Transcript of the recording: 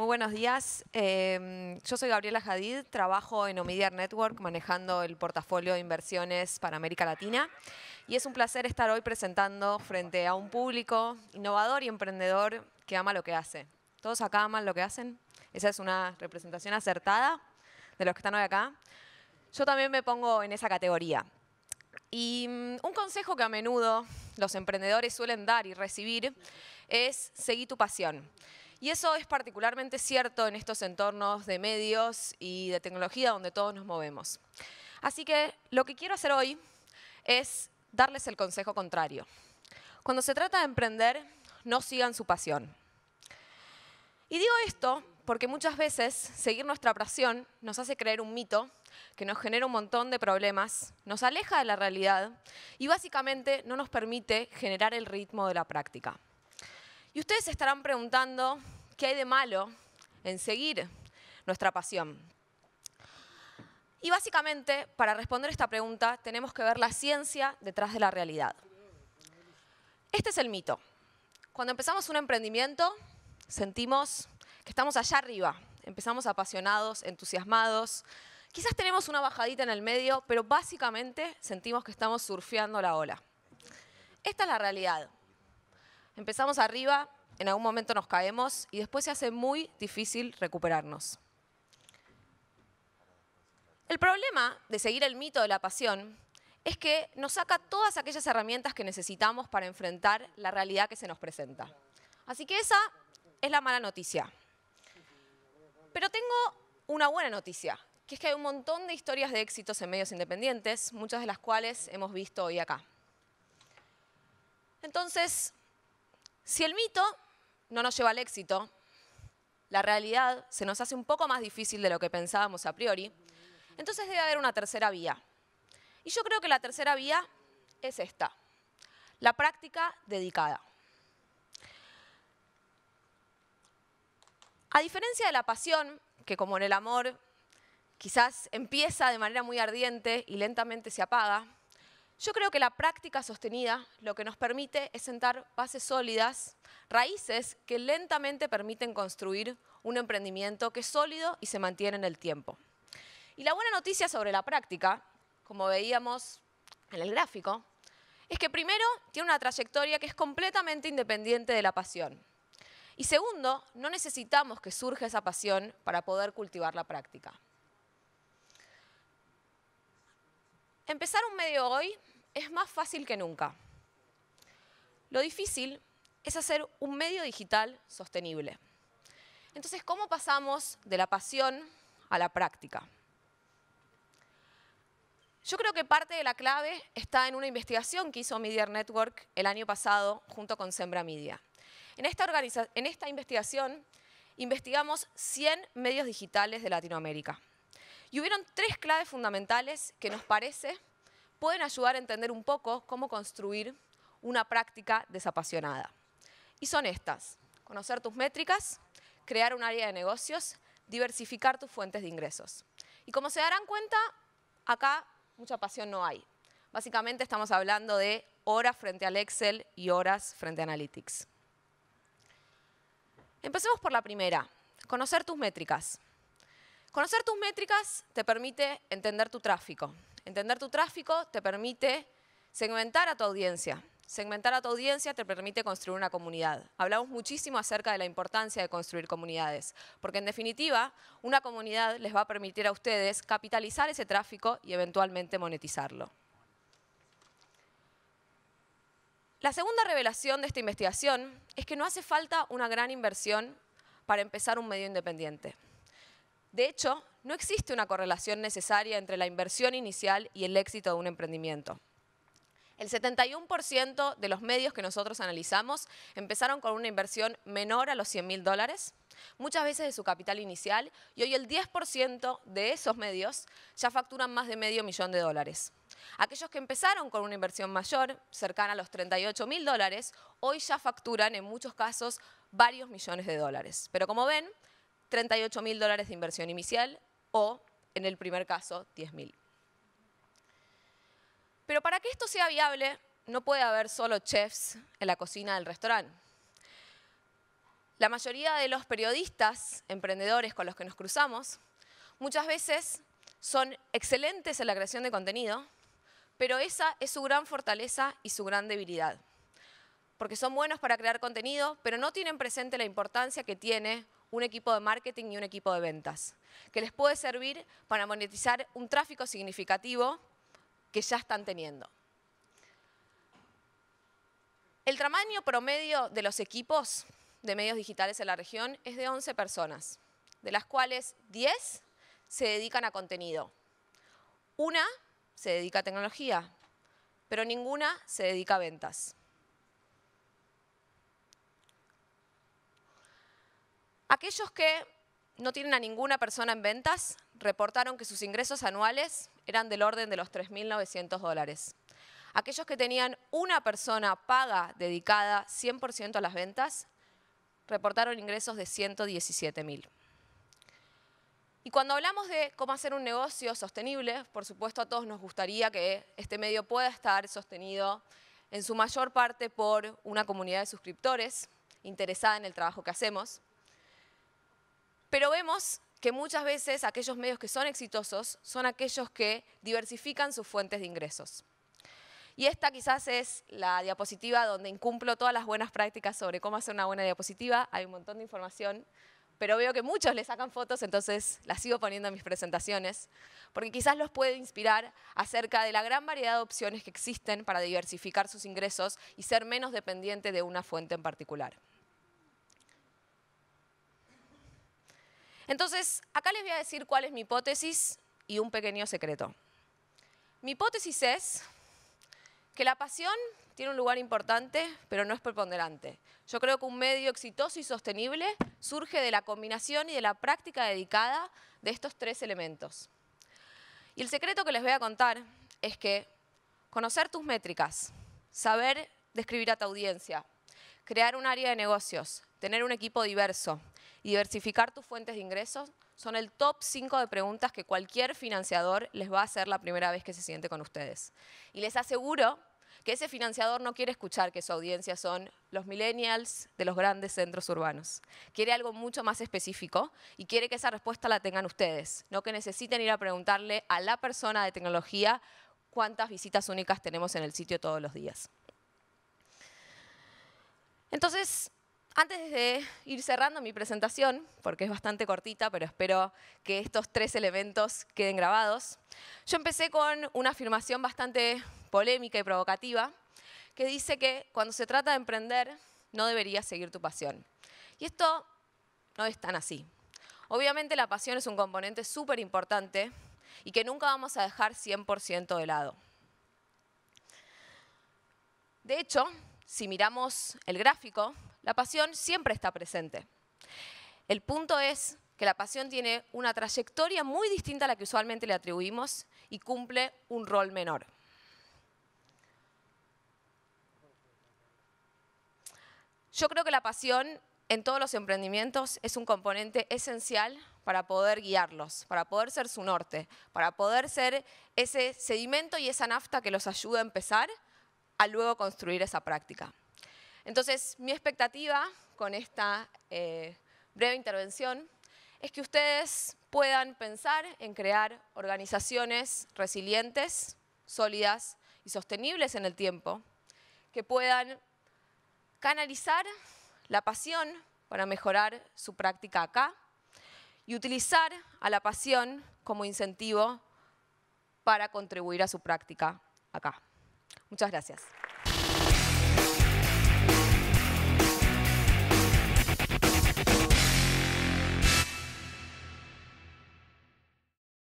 Muy buenos días. Em, yo soy Gabriela Jadid, trabajo en Omidiar Network manejando el portafolio de inversiones para América Latina y es un placer estar hoy presentando frente a un público innovador y emprendedor que ama lo que hace. ¿Todos acá aman lo que hacen? Esa es una representación acertada de los que están hoy acá. Yo también me pongo en esa categoría. Y mm, un consejo que a menudo los emprendedores suelen dar y recibir es seguir tu pasión. Y eso es particularmente cierto en estos entornos de medios y de tecnología donde todos nos movemos. Así que lo que quiero hacer hoy es darles el consejo contrario. Cuando se trata de emprender, no sigan su pasión. Y digo esto porque muchas veces seguir nuestra pasión nos hace creer un mito que nos genera un montón de problemas, nos aleja de la realidad y básicamente no nos permite generar el ritmo de la práctica. Y ustedes se estarán preguntando qué hay de malo en seguir nuestra pasión. Y básicamente, para responder esta pregunta, tenemos que ver la ciencia detrás de la realidad. Este es el mito. Cuando empezamos un emprendimiento, sentimos que estamos allá arriba. Empezamos apasionados, entusiasmados. Quizás tenemos una bajadita en el medio, pero básicamente sentimos que estamos surfeando la ola. Esta es la realidad. Empezamos arriba, en algún momento nos caemos y después se hace muy difícil recuperarnos. El problema de seguir el mito de la pasión es que nos saca todas aquellas herramientas que necesitamos para enfrentar la realidad que se nos presenta. Así que esa es la mala noticia. Pero tengo una buena noticia, que es que hay un montón de historias de éxitos en medios independientes, muchas de las cuales hemos visto hoy acá. Entonces, si el mito no nos lleva al éxito, la realidad se nos hace un poco más difícil de lo que pensábamos a priori, entonces debe haber una tercera vía. Y yo creo que la tercera vía es esta, la práctica dedicada. A diferencia de la pasión, que como en el amor quizás empieza de manera muy ardiente y lentamente se apaga, yo creo que la práctica sostenida lo que nos permite es sentar bases sólidas, raíces que lentamente permiten construir un emprendimiento que es sólido y se mantiene en el tiempo. Y la buena noticia sobre la práctica, como veíamos en el gráfico, es que primero tiene una trayectoria que es completamente independiente de la pasión. Y segundo, no necesitamos que surja esa pasión para poder cultivar la práctica. Empezar un medio hoy es más fácil que nunca. Lo difícil es hacer un medio digital sostenible. Entonces, ¿cómo pasamos de la pasión a la práctica? Yo creo que parte de la clave está en una investigación que hizo Media Network el año pasado junto con Sembra Media. En esta, en esta investigación investigamos 100 medios digitales de Latinoamérica. Y hubieron tres claves fundamentales que nos parece pueden ayudar a entender un poco cómo construir una práctica desapasionada. Y son estas, conocer tus métricas, crear un área de negocios, diversificar tus fuentes de ingresos. Y como se darán cuenta, acá mucha pasión no hay. Básicamente estamos hablando de horas frente al Excel y horas frente a Analytics. Empecemos por la primera, conocer tus métricas. Conocer tus métricas te permite entender tu tráfico, Entender tu tráfico te permite segmentar a tu audiencia. Segmentar a tu audiencia te permite construir una comunidad. Hablamos muchísimo acerca de la importancia de construir comunidades, porque en definitiva, una comunidad les va a permitir a ustedes capitalizar ese tráfico y eventualmente monetizarlo. La segunda revelación de esta investigación es que no hace falta una gran inversión para empezar un medio independiente. De hecho, no existe una correlación necesaria entre la inversión inicial y el éxito de un emprendimiento. El 71% de los medios que nosotros analizamos empezaron con una inversión menor a los 100 mil dólares, muchas veces de su capital inicial, y hoy el 10% de esos medios ya facturan más de medio millón de dólares. Aquellos que empezaron con una inversión mayor, cercana a los 38 mil dólares, hoy ya facturan en muchos casos varios millones de dólares. Pero como ven, 38 mil dólares de inversión inicial, o, en el primer caso, 10.000. Pero para que esto sea viable, no puede haber solo chefs en la cocina del restaurante. La mayoría de los periodistas, emprendedores con los que nos cruzamos, muchas veces son excelentes en la creación de contenido, pero esa es su gran fortaleza y su gran debilidad. Porque son buenos para crear contenido, pero no tienen presente la importancia que tiene un equipo de marketing y un equipo de ventas, que les puede servir para monetizar un tráfico significativo que ya están teniendo. El tamaño promedio de los equipos de medios digitales en la región es de 11 personas, de las cuales 10 se dedican a contenido. Una se dedica a tecnología, pero ninguna se dedica a ventas. Aquellos que no tienen a ninguna persona en ventas reportaron que sus ingresos anuales eran del orden de los 3.900 dólares. Aquellos que tenían una persona paga dedicada 100% a las ventas reportaron ingresos de 117.000. Y cuando hablamos de cómo hacer un negocio sostenible, por supuesto a todos nos gustaría que este medio pueda estar sostenido en su mayor parte por una comunidad de suscriptores interesada en el trabajo que hacemos, pero vemos que muchas veces aquellos medios que son exitosos son aquellos que diversifican sus fuentes de ingresos. Y esta quizás es la diapositiva donde incumplo todas las buenas prácticas sobre cómo hacer una buena diapositiva. Hay un montón de información, pero veo que muchos le sacan fotos, entonces las sigo poniendo en mis presentaciones, porque quizás los puede inspirar acerca de la gran variedad de opciones que existen para diversificar sus ingresos y ser menos dependiente de una fuente en particular. Entonces, acá les voy a decir cuál es mi hipótesis y un pequeño secreto. Mi hipótesis es que la pasión tiene un lugar importante, pero no es preponderante. Yo creo que un medio exitoso y sostenible surge de la combinación y de la práctica dedicada de estos tres elementos. Y el secreto que les voy a contar es que conocer tus métricas, saber describir a tu audiencia, crear un área de negocios, tener un equipo diverso, diversificar tus fuentes de ingresos son el top 5 de preguntas que cualquier financiador les va a hacer la primera vez que se siente con ustedes. Y les aseguro que ese financiador no quiere escuchar que su audiencia son los millennials de los grandes centros urbanos. Quiere algo mucho más específico y quiere que esa respuesta la tengan ustedes, no que necesiten ir a preguntarle a la persona de tecnología cuántas visitas únicas tenemos en el sitio todos los días. Entonces, antes de ir cerrando mi presentación, porque es bastante cortita, pero espero que estos tres elementos queden grabados, yo empecé con una afirmación bastante polémica y provocativa, que dice que cuando se trata de emprender, no deberías seguir tu pasión. Y esto no es tan así. Obviamente la pasión es un componente súper importante y que nunca vamos a dejar 100% de lado. De hecho, si miramos el gráfico la pasión siempre está presente. El punto es que la pasión tiene una trayectoria muy distinta a la que usualmente le atribuimos y cumple un rol menor. Yo creo que la pasión en todos los emprendimientos es un componente esencial para poder guiarlos, para poder ser su norte, para poder ser ese sedimento y esa nafta que los ayuda a empezar a luego construir esa práctica. Entonces, mi expectativa con esta eh, breve intervención es que ustedes puedan pensar en crear organizaciones resilientes, sólidas y sostenibles en el tiempo, que puedan canalizar la pasión para mejorar su práctica acá y utilizar a la pasión como incentivo para contribuir a su práctica acá. Muchas gracias.